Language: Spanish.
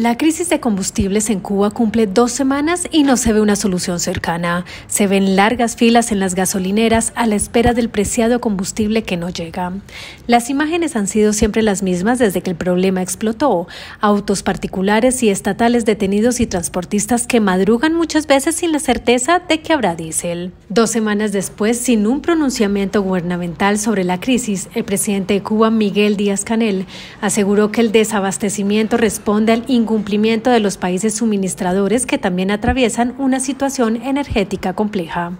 La crisis de combustibles en Cuba cumple dos semanas y no se ve una solución cercana. Se ven largas filas en las gasolineras a la espera del preciado combustible que no llega. Las imágenes han sido siempre las mismas desde que el problema explotó. Autos particulares y estatales detenidos y transportistas que madrugan muchas veces sin la certeza de que habrá diésel. Dos semanas después, sin un pronunciamiento gubernamental sobre la crisis, el presidente de Cuba, Miguel Díaz Canel, aseguró que el desabastecimiento responde al cumplimiento de los países suministradores que también atraviesan una situación energética compleja.